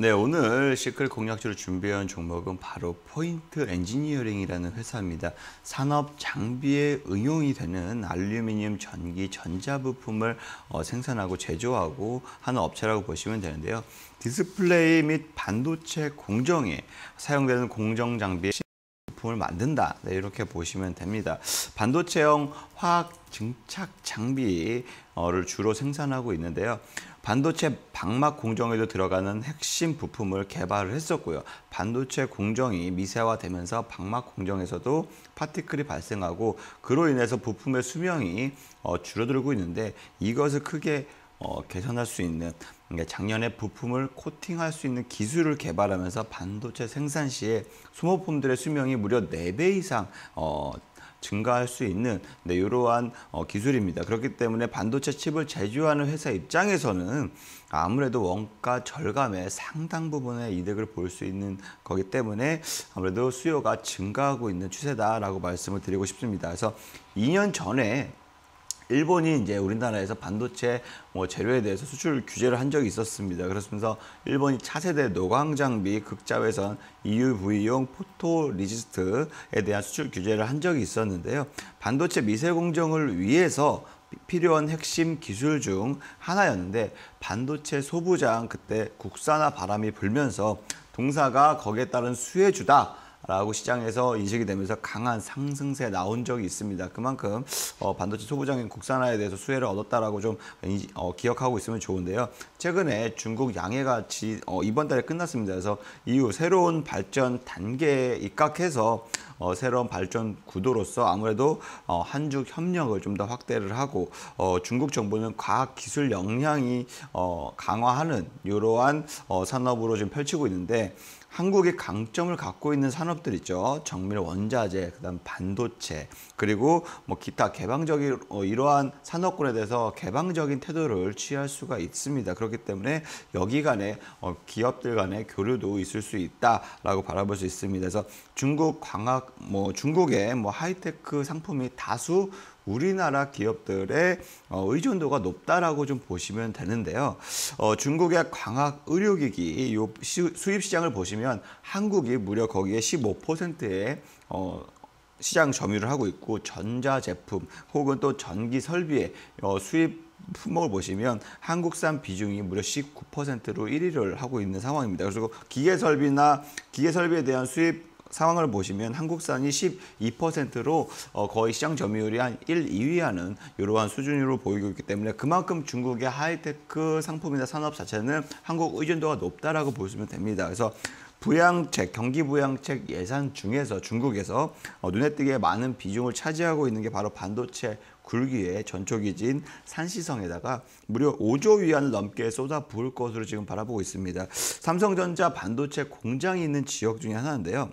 네, 오늘 시클 공략주로 준비한 종목은 바로 포인트 엔지니어링이라는 회사입니다. 산업 장비에 응용이 되는 알루미늄, 전기, 전자 부품을 어, 생산하고 제조하고 하는 업체라고 보시면 되는데요. 디스플레이 및 반도체 공정에 사용되는 공정 장비 부품을 만든다. 네, 이렇게 보시면 됩니다. 반도체형 화학 증착 장비를 주로 생산하고 있는데요. 반도체 방막 공정에도 들어가는 핵심 부품을 개발을 했었고요. 반도체 공정이 미세화되면서 방막 공정에서도 파티클이 발생하고 그로 인해서 부품의 수명이 어, 줄어들고 있는데 이것을 크게 어, 개선할 수 있는 작년에 부품을 코팅할 수 있는 기술을 개발하면서 반도체 생산 시에 소모품들의 수명이 무려 4배 이상 어, 증가할 수 있는 네, 이러한 어, 기술입니다. 그렇기 때문에 반도체 칩을 제조하는 회사 입장에서는 아무래도 원가 절감에 상당 부분의 이득을 볼 수 있는 거기 때문에 아무래도 수요가 증가하고 있는 추세다라고 말씀을 드리고 싶습니다. 그래서 2년 전에 일본이 이제 우리나라에서 반도체 뭐 재료에 대해서 수출 규제를 한 적이 있었습니다. 그렇면서 일본이 차세대 노광 장비, 극자외선, EUV용 포토 리지스트에 대한 수출 규제를 한 적이 있었는데요. 반도체 미세 공정을 위해서 필요한 핵심 기술 중 하나였는데 반도체 소부장 그때 국산화 바람이 불면서 동사가 거기에 따른 수혜주다 라고 시장에서 인식이 되면서 강한 상승세 나온 적이 있습니다. 그만큼 어, 반도체 소부장인 국산화에 대해서 수혜를 얻었다라고 좀 어, 기억하고 있으면 좋은데요. 최근에 중국 양해가 지, 어, 이번 달에 끝났습니다. 그래서 이후 새로운 발전 단계에 입각해서 어, 새로운 발전 구도로서 아무래도 어, 한중 협력을 좀 더 확대를 하고 어, 중국 정부는 과학 기술 역량이 어, 강화하는 이러한 어, 산업으로 지금 펼치고 있는데 한국의 강점을 갖고 있는 산업들 있죠. 정밀 원자재, 그다음 반도체, 그리고 뭐 기타 개방적인 어, 이러한 산업군에 대해서 개방적인 태도를 취할 수가 있습니다. 그렇기 때문에 여기 간에 어, 기업들 간의 교류도 있을 수 있다라고 바라볼 수 있습니다. 그래서 중국 광학 뭐 중국의 뭐 하이테크 상품이 다수 우리나라 기업들의 어, 의존도가 높다라고 좀 보시면 되는데요. 어, 중국의 광학 의료기기 요 수입 시장을 보시면 한국이 무려 거기에 15%의 어, 시장 점유를 하고 있고 전자제품 혹은 또 전기 설비의 어, 수입 품목을 보시면 한국산 비중이 무려 19%로 1위를 하고 있는 상황입니다. 그래서 기계 설비나 기계 설비에 대한 수입 상황을 보시면 한국산이 12%로 어, 거의 시장 점유율이 한 1, 2위 하는 이러한 수준으로 보이고 있기 때문에 그만큼 중국의 하이테크 상품이나 산업 자체는 한국 의존도가 높다라고 보시면 됩니다. 그래서 부양책, 경기 부양책 예산 중에서 중국에서 어, 눈에 띄게 많은 비중을 차지하고 있는 게 바로 반도체 굴기의 전초기지인 산시성에다가 무려 5조 위안을 넘게 쏟아부을 것으로 지금 바라보고 있습니다. 삼성전자 반도체 공장이 있는 지역 중에 하나인데요.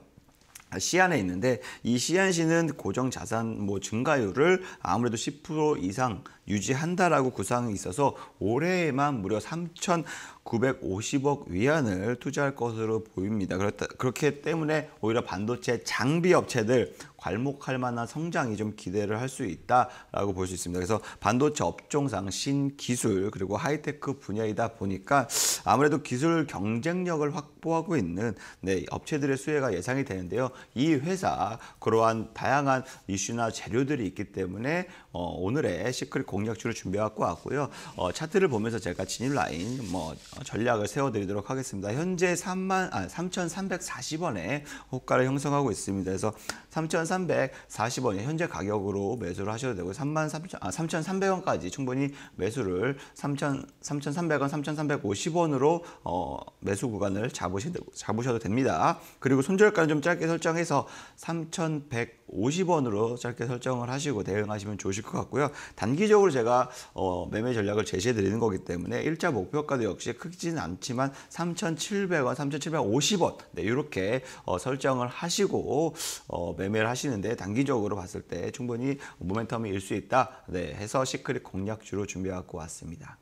시안에 아, 있는데 이 시안시는 고정 자산 뭐 증가율을 아무래도 10% 이상 유지한다라고 구상이 있어서 올해에만 무려 3,950억 위안을 투자할 것으로 보입니다. 그렇다, 그렇기 때문에 오히려 반도체 장비 업체들 괄목할 만한 성장이 좀 기대를 할 수 있다라고 볼 수 있습니다. 그래서 반도체 업종상 신기술 그리고 하이테크 분야이다 보니까 아무래도 기술 경쟁력을 확보하고 있는 네, 업체들의 수혜가 예상이 되는데요. 이 회사 그러한 다양한 이슈나 재료들이 있기 때문에 어, 오늘의 시크릿 공략주를 준비해고 왔고요. 어, 차트를 보면서 제가 진입 라인 뭐 어, 전략을 세워드리도록 하겠습니다. 현재 3만 아 3,340원에 호가를 형성하고 있습니다. 그래서 3,340원 3,340원이 현재 가격으로 매수를 하셔도 되고 33,000, 아, 3,300원까지 충분히 매수를 3,000, 3,300원, 3,350원으로 어, 매수 구간을 잡으셔도, 잡으셔도 됩니다. 그리고 손절가는 좀 짧게 설정해서 3,100 50원으로 짧게 설정을 하시고 대응하시면 좋으실 것 같고요. 단기적으로 제가 어, 매매 전략을 제시해 드리는 거기 때문에 일자 목표가도 역시 크지는 않지만 3,700원, 3,750원 네, 이렇게 어, 설정을 하시고 어, 매매를 하시는데 단기적으로 봤을 때 충분히 모멘텀이 일 수 있다 네, 해서 시크릿 공략주로 준비해 갖고 왔습니다.